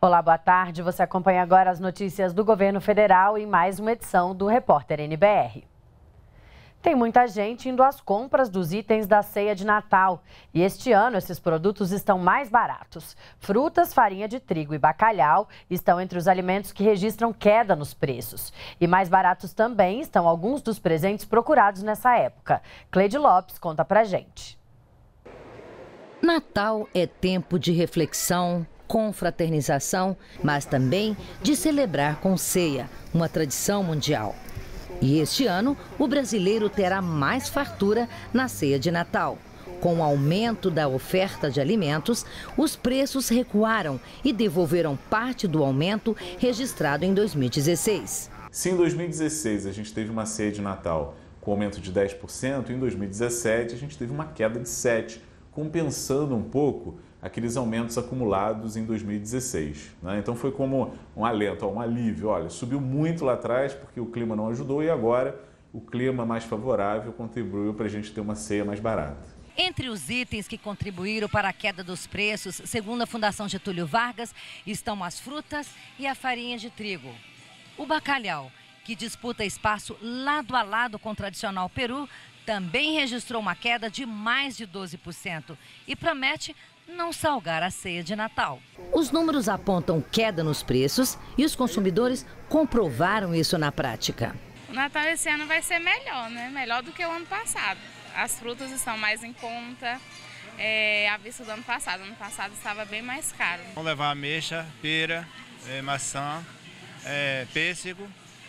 Olá, boa tarde. Você acompanha agora as notícias do governo federal em mais uma edição do Repórter NBR. Tem muita gente indo às compras dos itens da ceia de Natal. E este ano esses produtos estão mais baratos. Frutas, farinha de trigo e bacalhau estão entre os alimentos que registram queda nos preços. E mais baratos também estão alguns dos presentes procurados nessa época. Cleide Lopes conta pra gente. Natal é tempo de reflexão, confraternização, mas também de celebrar com ceia, uma tradição mundial. E este ano, o brasileiro terá mais fartura na ceia de Natal. Com o aumento da oferta de alimentos, os preços recuaram e devolveram parte do aumento registrado em 2016. Se em 2016 a gente teve uma ceia de Natal com aumento de 10%, em 2017 a gente teve uma queda de 7%, compensando um pouco aqueles aumentos acumulados em 2016. Né? Então foi como um alento, um alívio. Olha, subiu muito lá atrás porque o clima não ajudou e agora o clima mais favorável contribuiu para a gente ter uma ceia mais barata. Entre os itens que contribuíram para a queda dos preços, segundo a Fundação Getúlio Vargas, estão as frutas e a farinha de trigo. O bacalhau, que disputa espaço lado a lado com o tradicional peru, também registrou uma queda de mais de 12% e promete não salgar a ceia de Natal. Os números apontam queda nos preços e os consumidores comprovaram isso na prática. O Natal esse ano vai ser melhor, né? Melhor do que o ano passado. As frutas estão mais em conta. É, a vista do ano passado. Ano passado estava bem mais caro. Vamos levar ameixa, pera, é, maçã, é, pêssego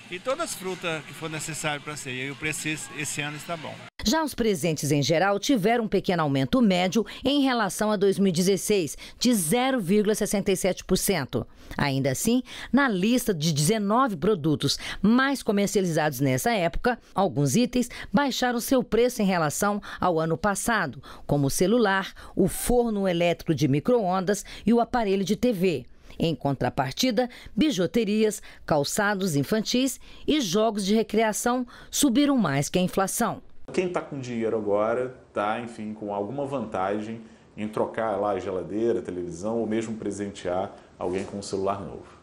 e todas as frutas que for necessário para ceia. E o preço esse ano está bom. Já os presentes em geral tiveram um pequeno aumento médio em relação a 2016, de 0,67%. Ainda assim, na lista de 19 produtos mais comercializados nessa época, alguns itens baixaram seu preço em relação ao ano passado, como o celular, o forno elétrico de microondas e o aparelho de TV. Em contrapartida, bijuterias, calçados infantis e jogos de recreação subiram mais que a inflação. Quem está com dinheiro agora está, enfim, com alguma vantagem em trocar lá a geladeira, a televisão ou mesmo presentear alguém com um celular novo.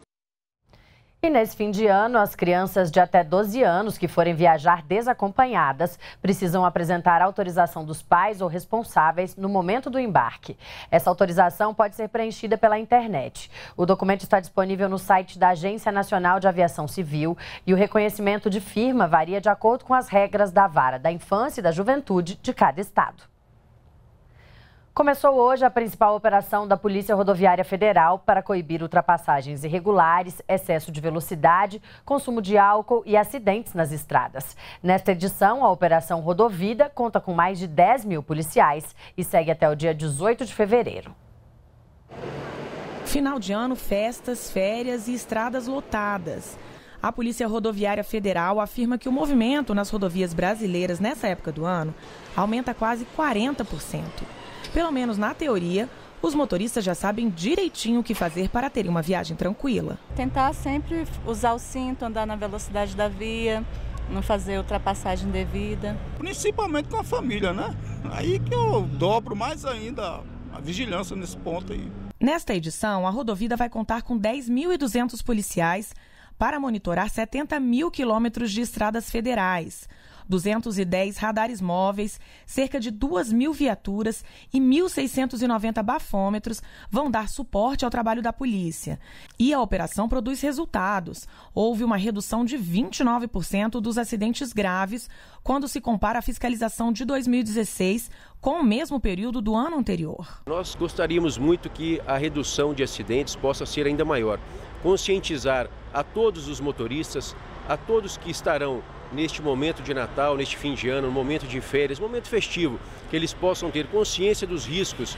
E nesse fim de ano, as crianças de até 12 anos que forem viajar desacompanhadas precisam apresentar autorização dos pais ou responsáveis no momento do embarque. Essa autorização pode ser preenchida pela internet. O documento está disponível no site da Agência Nacional de Aviação Civil e o reconhecimento de firma varia de acordo com as regras da vara da infância e da juventude de cada estado. Começou hoje a principal operação da Polícia Rodoviária Federal para coibir ultrapassagens irregulares, excesso de velocidade, consumo de álcool e acidentes nas estradas. Nesta edição, a Operação Rodovida conta com mais de 10 mil policiais e segue até o dia 18 de fevereiro. Final de ano, festas, férias e estradas lotadas. A Polícia Rodoviária Federal afirma que o movimento nas rodovias brasileiras nessa época do ano aumenta quase 40% pelo menos na teoria, os motoristas já sabem direitinho o que fazer para terem uma viagem tranquila. Tentar sempre usar o cinto, andar na velocidade da via, não fazer ultrapassagem devida. Principalmente com a família, né? Aí que eu dobro mais ainda a vigilância nesse ponto aí. Nesta edição, a Rodovida vai contar com 10.200 policiais para monitorar 70 mil quilômetros de estradas federais. 210 radares móveis, cerca de 2 mil viaturas e 1.690 bafômetros vão dar suporte ao trabalho da polícia. E a operação produz resultados. Houve uma redução de 29% dos acidentes graves quando se compara a fiscalização de 2016 com o mesmo período do ano anterior. Nós gostaríamos muito que a redução de acidentes possa ser ainda maior. Conscientizar a todos os motoristas a todos que estarão neste momento de Natal, neste fim de ano, momento de férias, momento festivo, que eles possam ter consciência dos riscos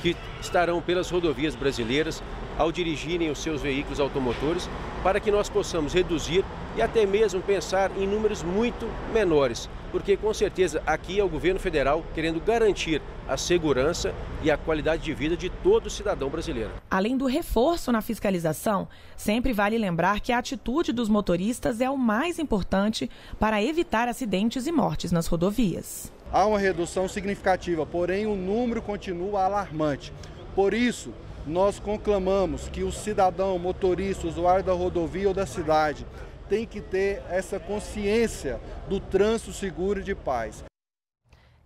que estarão pelas rodovias brasileiras ao dirigirem os seus veículos automotores, para que nós possamos reduzir e até mesmo pensar em números muito menores, porque com certeza aqui é o governo federal querendo garantir a segurança e a qualidade de vida de todo cidadão brasileiro. Além do reforço na fiscalização, sempre vale lembrar que a atitude dos motoristas é o mais importante para evitar acidentes e mortes nas rodovias. Há uma redução significativa, porém o número continua alarmante. Por isso, nós conclamamos que o cidadão, motorista, usuário da rodovia ou da cidade tem que ter essa consciência do trânsito seguro e de paz.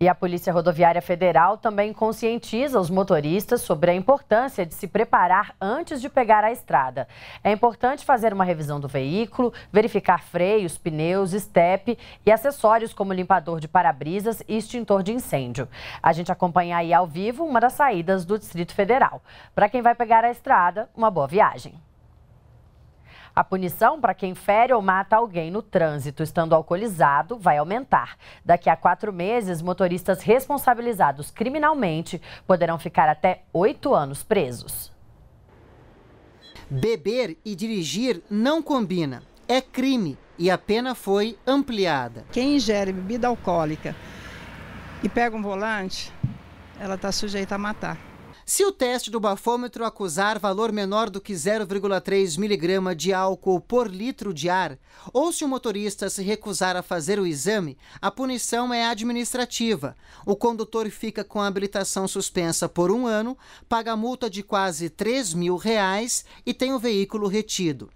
E a Polícia Rodoviária Federal também conscientiza os motoristas sobre a importância de se preparar antes de pegar a estrada. É importante fazer uma revisão do veículo, verificar freios, pneus, estepe e acessórios como limpador de para-brisas e extintor de incêndio. A gente acompanha aí ao vivo uma das saídas do Distrito Federal. Para quem vai pegar a estrada, uma boa viagem. A punição para quem fere ou mata alguém no trânsito estando alcoolizado vai aumentar. Daqui a quatro meses, motoristas responsabilizados criminalmente poderão ficar até oito anos presos. Beber e dirigir não combina. É crime e a pena foi ampliada. Quem ingere bebida alcoólica e pega um volante, ela está sujeita a matar. Se o teste do bafômetro acusar valor menor do que 0,3 miligrama de álcool por litro de ar, ou se o motorista se recusar a fazer o exame, a punição é administrativa. O condutor fica com a habilitação suspensa por um ano, paga multa de quase 3 mil reais e tem o veículo retido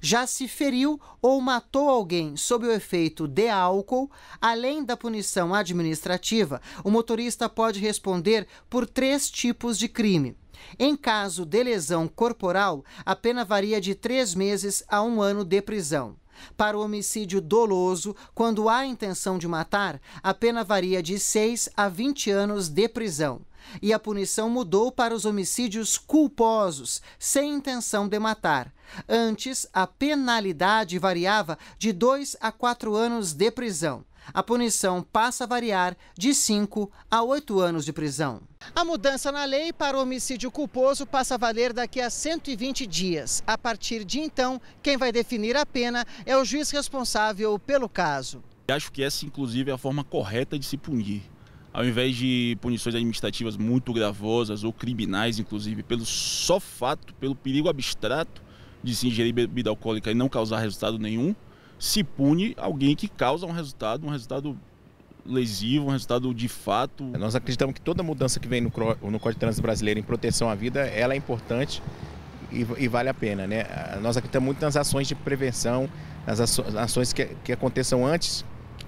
já se feriu ou matou alguém sob o efeito de álcool, além da punição administrativa, o motorista pode responder por três tipos de crime. Em caso de lesão corporal, a pena varia de três meses a um ano de prisão. Para o homicídio doloso, quando há intenção de matar, a pena varia de 6 a 20 anos de prisão. E a punição mudou para os homicídios culposos, sem intenção de matar. Antes, a penalidade variava de 2 a 4 anos de prisão a punição passa a variar de 5 a 8 anos de prisão. A mudança na lei para homicídio culposo passa a valer daqui a 120 dias. A partir de então, quem vai definir a pena é o juiz responsável pelo caso. Acho que essa, inclusive, é a forma correta de se punir. Ao invés de punições administrativas muito gravosas ou criminais, inclusive, pelo só fato, pelo perigo abstrato de se ingerir bebida alcoólica e não causar resultado nenhum, se pune alguém que causa um resultado, um resultado lesivo, um resultado de fato. Nós acreditamos que toda mudança que vem no, no Código de Trânsito Brasileiro em proteção à vida, ela é importante e, e vale a pena, né? Ah, nós acreditamos muito nas ações de prevenção, nas ações que, que aconteçam antes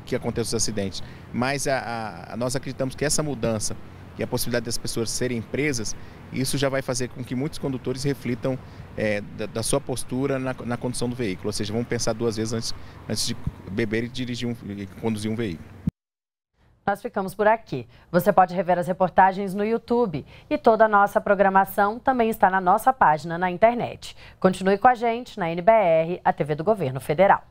que aconteçam os acidentes. Mas a, a, nós acreditamos que essa mudança e a possibilidade das pessoas serem presas, isso já vai fazer com que muitos condutores reflitam é, da, da, sua postura na, na, condução do veículo, ou seja, vão pensar duas vezes antes, antes de beber e dirigir um, e conduzir um veículo. Nós ficamos por aqui. Você pode rever as reportagens no YouTube e toda a nossa programação também está na nossa página na internet. Continue com a gente na NBR, a TV do Governo Federal.